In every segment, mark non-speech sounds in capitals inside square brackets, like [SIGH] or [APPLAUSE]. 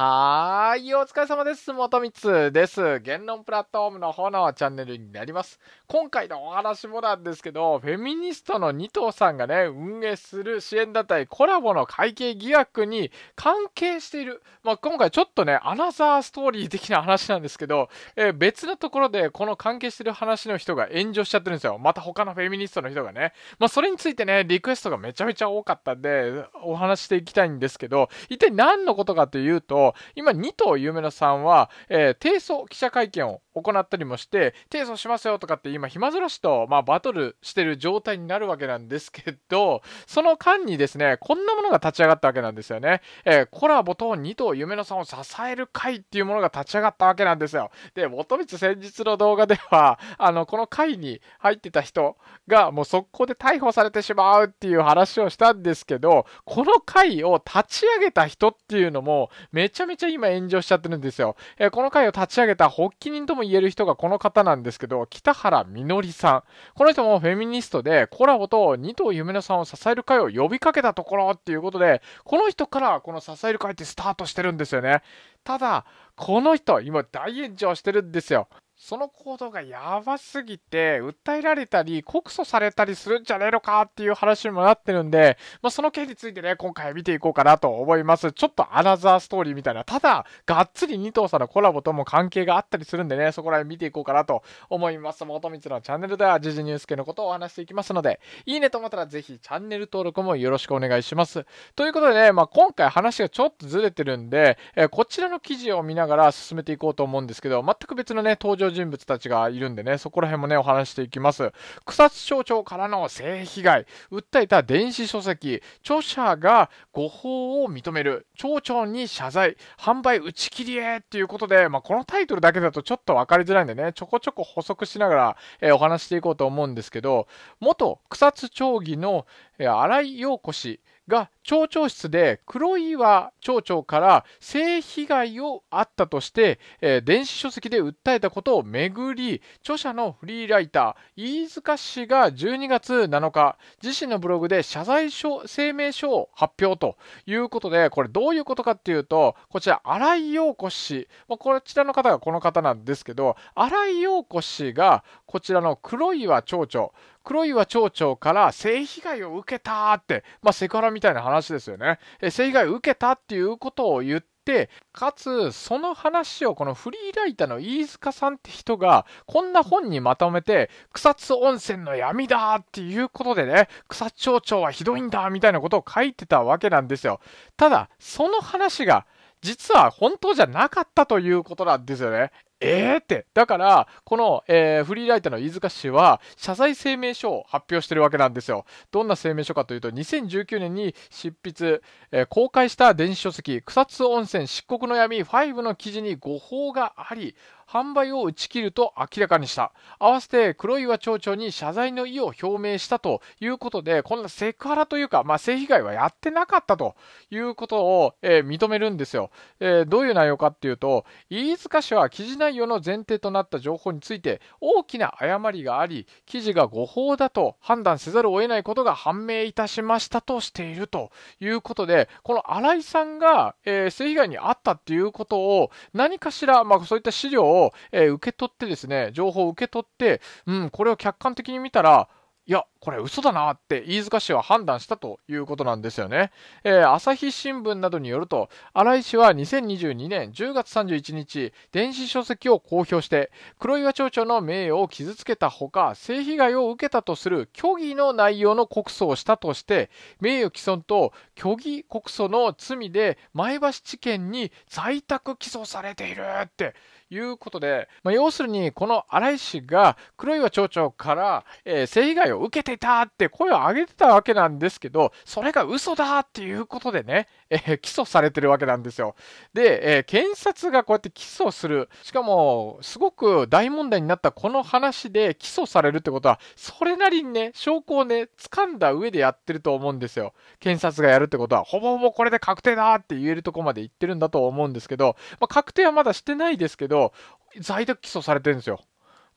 はーい、お疲れ様です。元光です。言論プラットフォームの方のチャンネルになります。今回のお話もなんですけど、フェミニストの二藤さんがね、運営する支援団体コラボの会計疑惑に関係している。まあ、今回ちょっとね、アナザーストーリー的な話なんですけど、えー、別のところでこの関係してる話の人が炎上しちゃってるんですよ。また他のフェミニストの人がね。まあ、それについてね、リクエストがめちゃめちゃ多かったんで、お話していきたいんですけど、一体何のことかというと、今、2頭有名なさんは、えー、提訴記者会見を行ったりもして提訴しますよとかって今暇ずらしと、まあ、バトルしてる状態になるわけなんですけどその間にですねこんなものが立ち上がったわけなんですよね、えー、コラボと2頭夢野さんを支える会っていうものが立ち上がったわけなんですよで元光先日の動画では [LAUGHS] あのこの会に入ってた人がもう速攻で逮捕されてしまうっていう話をしたんですけどこの会を立ち上げた人っていうのもめちゃめちゃ今炎上しちゃってるんですよ、えー、この会を立ち上げた発起人とも言える人がこの方なんですけど、北原みのりさん。この人もフェミニストで、コラボと二藤夢乃さんを支える会を呼びかけたところっていうことで、この人からこの支える会ってスタートしてるんですよね。ただ、この人、今大炎上してるんですよ。その行動がやばすぎて、訴えられたり、告訴されたりするんじゃねえのかっていう話にもなってるんで、まあ、その件についてね、今回見ていこうかなと思います。ちょっとアナザーストーリーみたいな、ただ、がっつり二頭さんのコラボとも関係があったりするんでね、そこら辺見ていこうかなと思います。元光のチャンネルでは、時事ニュース系のことをお話していきますので、いいねと思ったらぜひチャンネル登録もよろしくお願いします。ということでね、まあ、今回話がちょっとずれてるんで、えー、こちらの記事を見ながら進めていこうと思うんですけど、全く別のね、登場人物たちがいるんでね、そこら辺もね、お話していきます。草津町長からの性被害、訴えた電子書籍、著者が誤報を認める、町長に謝罪、販売打ち切りへっていうことで、まあ、このタイトルだけだとちょっと分かりづらいんでね、ちょこちょこ補足しながら、えー、お話していこうと思うんですけど、元草津町議の、えー、新井陽子氏、が町長室で黒岩町長から性被害をあったとして、えー、電子書籍で訴えたことをめぐり著者のフリーライター飯塚氏が12月7日自身のブログで謝罪書声明書を発表ということでこれどういうことかっていうとこちら新井陽子氏、まあ、こちらの方がこの方なんですけど新井陽子氏がこちらの黒岩町長黒岩町長から性被害を受けたって、まあ、セクハラみたいな話ですよね。え性被害を受けたっていうことを言って、かつその話をこのフリーライターの飯塚さんって人がこんな本にまとめて草津温泉の闇だっていうことでね草津町長はひどいんだみたいなことを書いてたわけなんですよただその話が実は本当じゃなかったということなんですよね。えーって。だから、この、えー、フリーライターの飯塚氏は、謝罪声明書を発表してるわけなんですよ。どんな声明書かというと、2019年に執筆、えー、公開した電子書籍、草津温泉漆黒の闇5の記事に誤報があり、販売を打ち切ると明らかにした。合わせて黒岩町長に謝罪の意を表明したということで、こんなセクハラというか、まあ、性被害はやってなかったということを、えー、認めるんですよ、えー、どういう内容かっていうと、飯塚氏は記事内内容の前提となった情報について大きな誤りがあり記事が誤報だと判断せざるを得ないことが判明いたしましたとしているということでこの新井さんが、えー、性被害に遭ったっていうことを何かしら、まあ、そういった資料を、えー、受け取ってですね情報を受け取って、うん、これを客観的に見たらいや、これ嘘だなって飯塚氏は判断したということなんですよね。えー、朝日新聞などによると、新井氏は2022年10月31日、電子書籍を公表して、黒岩町長の名誉を傷つけたほか、性被害を受けたとする虚偽の内容の告訴をしたとして、名誉毀損と虚偽告訴の罪で前橋地検に在宅起訴されているって、いうことで、まあ、要するにこの荒井氏が黒岩町長から、えー、性被害を受けていたって声を上げてたわけなんですけどそれが嘘だっていうことでね、えー、起訴されてるわけなんですよ。で、えー、検察がこうやって起訴するしかもすごく大問題になったこの話で起訴されるってことはそれなりにね証拠をね掴んだ上でやってると思うんですよ。検察がやるってことはほぼほぼこれで確定だって言えるとこまで言ってるんだと思うんですけど、まあ、確定はまだしてないですけどど、在宅起訴されてるんですよ。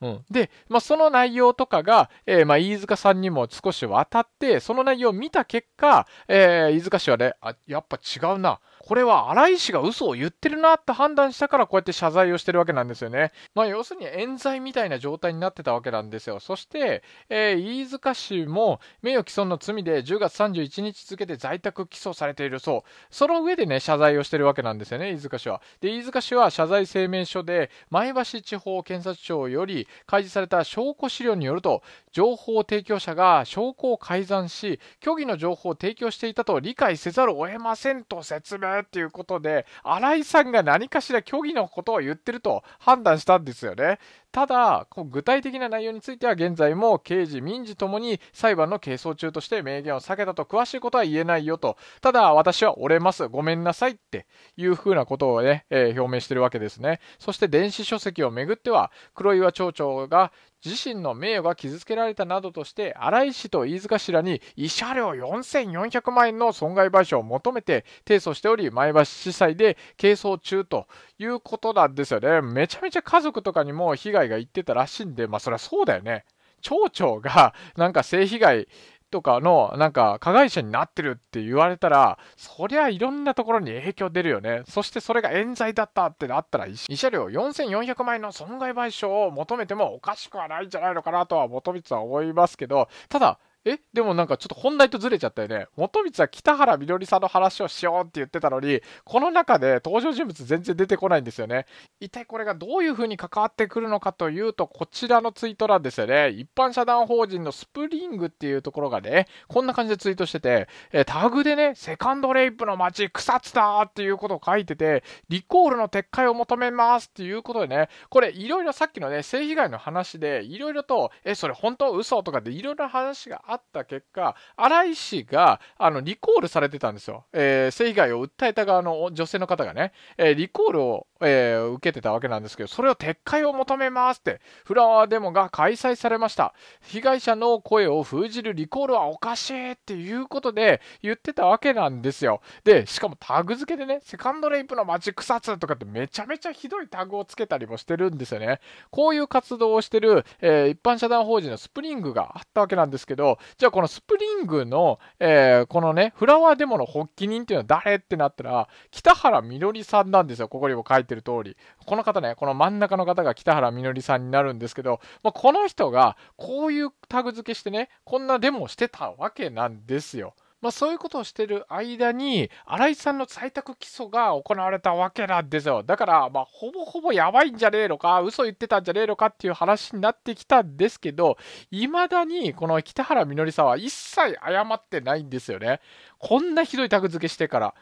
うん、で、まあ、その内容とかが、えー、まあ、飯塚さんにも少し渡って、その内容を見た結果、えー、飯塚氏はね、あやっぱ違うな、これは荒井氏が嘘を言ってるなって判断したからこうやって謝罪をしてるわけなんですよね。まあ要するに冤罪みたいな状態になってたわけなんですよ。そして、えー、飯塚氏も名誉毀損の罪で10月31日付で在宅起訴されているそう。その上でね、謝罪をしてるわけなんですよね、飯塚氏は。で、飯塚氏は謝罪声明書で、前橋地方検察庁より開示された証拠資料によると、情報提供者が証拠を改ざんし、虚偽の情報を提供していたと理解せざるを得ませんと説明。っていうことで、新井さんが何かしら虚偽のことを言ってると判断したんですよね。ただ、こう具体的な内容については現在も刑事、民事ともに裁判の係争中として明言を避けたと詳しいことは言えないよと、ただ私は折れます、ごめんなさいっていうふうなことをね、えー、表明してるわけですね。そして電子書籍をめぐっては、黒岩町長が自身の名誉が傷つけられたなどとして荒井氏と飯塚氏らに慰謝料4400万円の損害賠償を求めて提訴しており前橋地裁で係争中ということなんですよねめちゃめちゃ家族とかにも被害会が言ってたらしいんで、まあそりゃそうだよね。町長が [LAUGHS] なんか性被害とかのなんか加害者になってるって言われたら、そりゃいろんなところに影響出るよね。そしてそれが冤罪だったってなったら、慰謝料4400万円の損害賠償を求めてもおかしくはないんじゃないのかなとは元光は思いますけど、ただ、えでもなんかちょっと本題とずれちゃったよね。元光は北原みどりさんの話をしようって言ってたのに、この中で登場人物全然出てこないんですよね。一体これがどういう風に関わってくるのかというと、こちらのツイートなんですよね。一般社団法人のスプリングっていうところがね、こんな感じでツイートしてて、えタグでね、セカンドレイプの街、草津だっていうことを書いてて、リコールの撤回を求めますっていうことでね、これいろいろさっきのね、性被害の話で、いろいろと、え、それ本当嘘とかでいろいろ話がああった結果、荒井氏があのリコールされてたんですよ、えー、性被害を訴えた側の女性の方がね、えー、リコールをえー、受けてたわけなんですけど、それを撤回を求めますって、フラワーデモが開催されました。被害者の声を封じるリコールはおかしいっていうことで言ってたわけなんですよ。で、しかもタグ付けでね、セカンドレイプの街草津とかってめちゃめちゃひどいタグをつけたりもしてるんですよね。こういう活動をしてる、えー、一般社団法人のスプリングがあったわけなんですけど、じゃあこのスプリングの、えー、このね、フラワーデモの発起人っていうのは誰ってなったら、北原みのりさんなんですよ。ここにも書いててる通り、この方ね、この真ん中の方が北原みのりさんになるんですけど、まあ、この人がこういうタグ付けしてね、こんなデモをしてたわけなんですよ。まあ、そういうことをしてる間に、新井さんの採択起訴が行われたわけなんですよ。だから、まあ、ほぼほぼやばいんじゃねえのか、嘘言ってたんじゃねえのかっていう話になってきたんですけど、いまだにこの北原みのりさんは一切謝ってないんですよね。こんなひどいタグ付けしてから。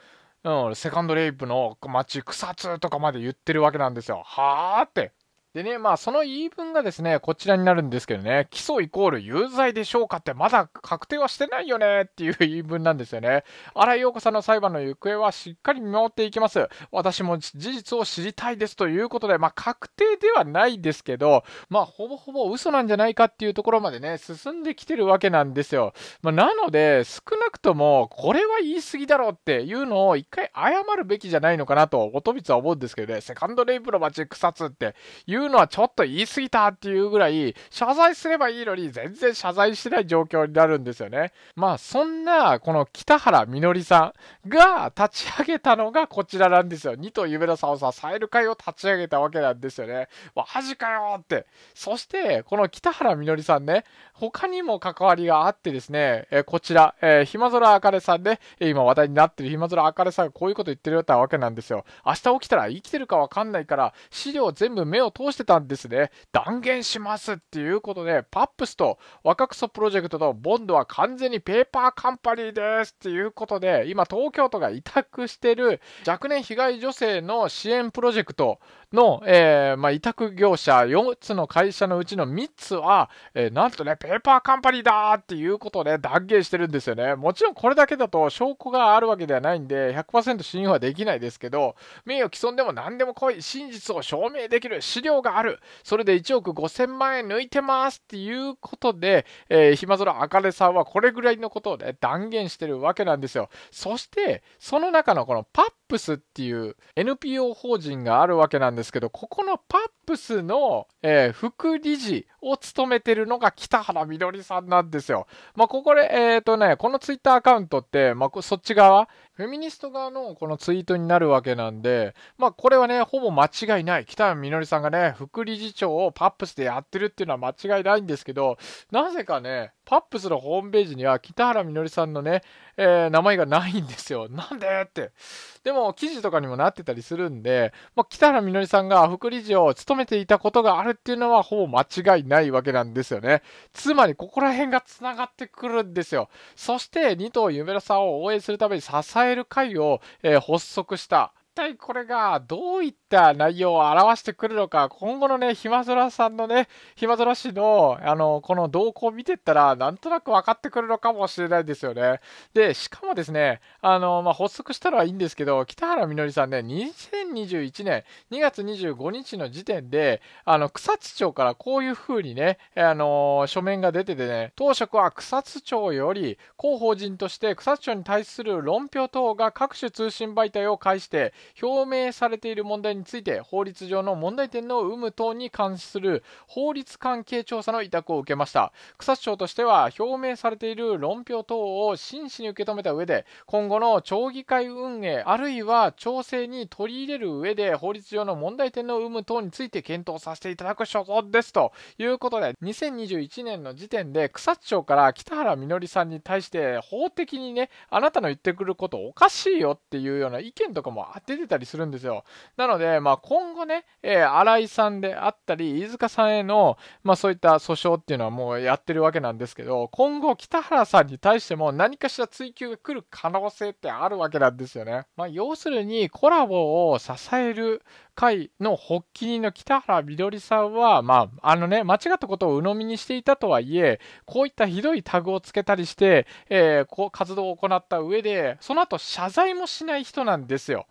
うん、セカンドレイプの街草津とかまで言ってるわけなんですよ。はあって。でね、まあ、その言い分がですね、こちらになるんですけどね、起訴イコール有罪でしょうかってまだ確定はしてないよねっていう言い分なんですよね。荒井陽子さんの裁判の行方はしっかり見守っていきます。私も事実を知りたいですということで、まあ、確定ではないですけど、まあ、ほぼほぼ嘘なんじゃないかっていうところまでね、進んできてるわけなんですよ。まあ、なので、少なくとも、これは言い過ぎだろうっていうのを一回謝るべきじゃないのかなと、おとびつは思うんですけどね、セカンドレイプの街草津っていう言うのはちょっと言い過ぎたっていうぐらい、謝罪すればいいのに全然謝罪してない状況になるんですよね。まあそんな、この北原みのりさんが立ち上げたのがこちらなんですよ。二と夢の差をさえる会を立ち上げたわけなんですよね。マジかよって。そして、この北原みのりさんね、他にも関わりがあってですね、えこちら、えー、ひまぞらあかねさんね、今話題になってるひまぞらあかねさんがこういうこと言ってるよってわけなんですよ。明日起きたら生きてるかわかんないから、資料全部目を通してたんですね。断言しますっていうことで、パップスと若草プロジェクトのボンドは完全にペーパーカンパニーですっていうことで、今東京都が委託してる若年被害女性の支援プロジェクトの、えー、まあ、委託業者4つの会社のうちの3つは、えー、なんとね、ペーパーカンパニーだっていうことをね、断言してるんですよね。もちろんこれだけだと証拠があるわけではないんで、100%信用はできないですけど、名誉毀損でも何でも来い、真実を証明できる、資料がある、それで1億5000万円抜いてますっていうことで、えー、ぞ空あかねさんはこれぐらいのことをね、断言してるわけなんですよ。そして、その中のこのパップスっていう NPO 法人があるわけなんですですけど、ここのパプスの、えー、副理事を務めてるのが北原みどりさんなんですよ。まあ、ここで、えっ、ー、とね、このツイッターアカウントって、まあ、そっち側、フェミニスト側のこのツイートになるわけなんで、まあ、これはね、ほぼ間違いない。北原みのりさんがね、副理事長をパップスでやってるっていうのは間違いないんですけど、なぜかね、パップスのホームページには北原みのりさんのね、えー、名前がないんですよ。なんでって。でも、記事とかにもなってたりするんで、まあ、北原みのりさんが副理事を務め求めていたことがあるっていうのはほぼ間違いないわけなんですよね。つまりここら辺がつながってくるんですよ。そして2頭夢のさんを応援するために支える会を、えー、発足した。一体これがどういっった内容を表してくるのか、今後のね、ひまぞらさんのね、ひまぞら氏の、あの、この動向を見てったら、なんとなく分かってくるのかもしれないですよね。で、しかもですね、あの、まあ、発足したのはいいんですけど、北原みのりさんね、2021年2月25日の時点で、あの、草津町からこういう風にね、あの、書面が出ててね、当職は草津町より、広報人として草津町に対する論評等が各種通信媒体を介して表明されている問題にについて法律上の問題点の有無等に関する法律関係調査の委託を受けました草津町としては表明されている論評等を真摯に受け止めた上で今後の町議会運営あるいは調整に取り入れる上で法律上の問題点の有無等について検討させていただく所存ですということで2021年の時点で草津町から北原みのりさんに対して法的にねあなたの言ってくることおかしいよっていうような意見とかも当ててたりするんですよなのでえー、まあ、今後ね、えー、新井さんであったり、飯塚さんへの、まあ、そういった訴訟っていうのはもうやってるわけなんですけど、今後、北原さんに対しても何かしら追及が来る可能性ってあるわけなんですよね。まあ、要するに、コラボを支える会の発起人の北原みどりさんは、まあ、あのね、間違ったことを鵜呑みにしていたとはいえ、こういったひどいタグをつけたりして、えー、こう活動を行った上で、その後謝罪もしない人なんですよ。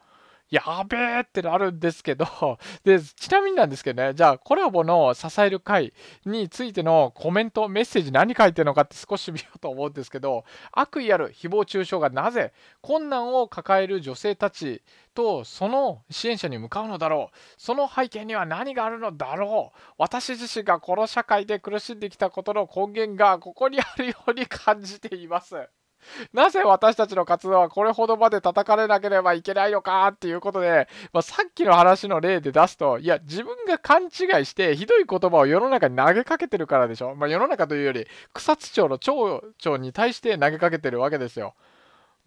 やべえってなるんですけど、[LAUGHS] で、ちなみになんですけどね、じゃあコラボの支える会についてのコメント、メッセージ何書いてるのかって少し見ようと思うんですけど、悪意ある誹謗中傷がなぜ困難を抱える女性たちとその支援者に向かうのだろうその背景には何があるのだろう私自身がこの社会で苦しんできたことの根源がここにあるように感じています。[LAUGHS] なぜ私たちの活動はこれほどまで叩かれなければいけないのかっていうことで、まあ、さっきの話の例で出すと、いや、自分が勘違いしてひどい言葉を世の中に投げかけてるからでしょ。まあ、世の中というより、草津町の町長に対して投げかけてるわけですよ。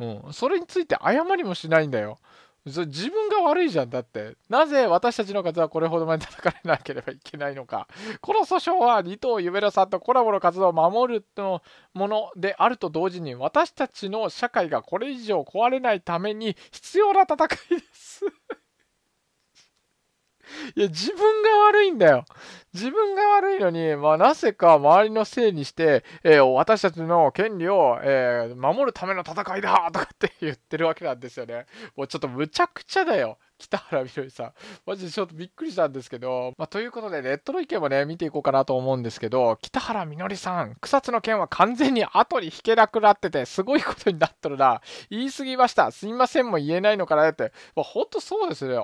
うん、それについて謝りもしないんだよ。自分が悪いじゃんだってなぜ私たちの方はこれほどまで叩かれなければいけないのかこの訴訟は二藤夢らさんとコラボの活動を守るのものであると同時に私たちの社会がこれ以上壊れないために必要な戦いですいや、自分が悪いんだよ。自分が悪いのに、まあ、なぜか周りのせいにして、えー、私たちの権利を、えー、守るための戦いだとかって言ってるわけなんですよね。もうちょっとむちゃくちゃだよ。北原みのりさん。マジでちょっとびっくりしたんですけど。まあ、ということで、ネットの意見もね、見ていこうかなと思うんですけど、北原みのりさん、草津の件は完全に後に引けなくなってて、すごいことになっとるな。言い過ぎました。すみませんも言えないのかなって。まあ、ほんとそうですね。謝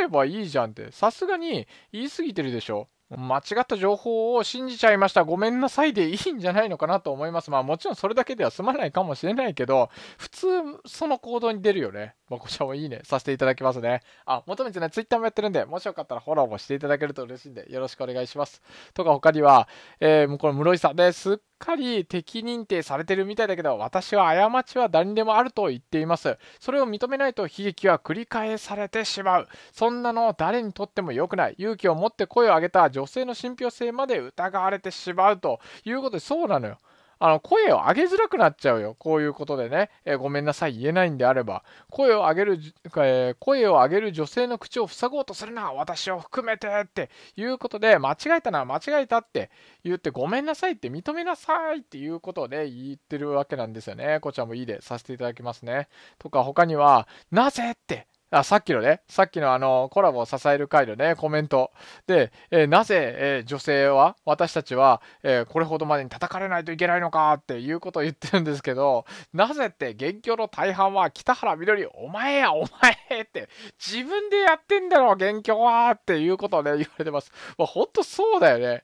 ればいいじゃんって。さすがに言い過ぎてるでしょ。間違った情報を信じちゃいました。ごめんなさいでいいんじゃないのかなと思います。まあもちろんそれだけでは済まないかもしれないけど、普通その行動に出るよね。まこちゃんもいいね、させていただきますね。あ、求めてね、ツイッターもやってるんで、もしよかったらフォローもしていただけると嬉しいんで、よろしくお願いします。とか、他には、えー、もうこれ、室井さんね、すっかり敵認定されてるみたいだけど、私は過ちは誰にでもあると言っています。それを認めないと悲劇は繰り返されてしまう。そんなの誰にとっても良くない。勇気を持って声を上げた女性の信憑性まで疑われてしまうということで、そうなのよ。あの、声を上げづらくなっちゃうよ。こういうことでね、えー、ごめんなさい、言えないんであれば、声を上げる、えー、声を上げる女性の口を塞ごうとするな、私を含めてっていうことで、間違えたな、間違えたって言って、ごめんなさいって認めなさいっていうことで言ってるわけなんですよね。こちらもいいでさせていただきますね。とか、他には、なぜって、あさっきのね、さっきのあのコラボを支える回のね、コメントで、えー、なぜ、えー、女性は、私たちは、えー、これほどまでに叩かれないといけないのかっていうことを言ってるんですけど、なぜって、元凶の大半は北原みどり、お前や、お前って、自分でやってんだろ、元凶はっていうことをね、言われてます。まあ、ほんとそうだよね。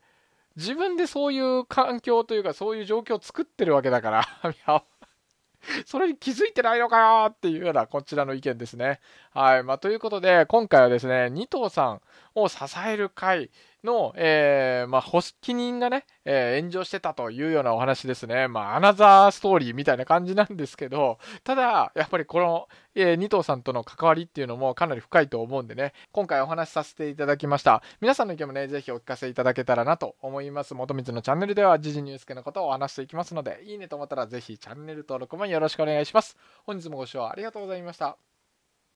自分でそういう環境というか、そういう状況を作ってるわけだから、[LAUGHS] [LAUGHS] それに気づいてないのかよっていうようなこちらの意見ですね。はい。まあ、ということで、今回はですね、2頭さんを支える会、の、えー、まあ、発起人がね、えー、炎上してたというようなお話ですね。まあ、アナザーストーリーみたいな感じなんですけど、ただ、やっぱりこの、えー、二藤さんとの関わりっていうのもかなり深いと思うんでね、今回お話しさせていただきました。皆さんの意見もね、ぜひお聞かせいただけたらなと思います。元光のチャンネルでは、時事ニュース系のことをお話していきますので、いいねと思ったらぜひチャンネル登録もよろしくお願いします。本日もご視聴ありがとうございました。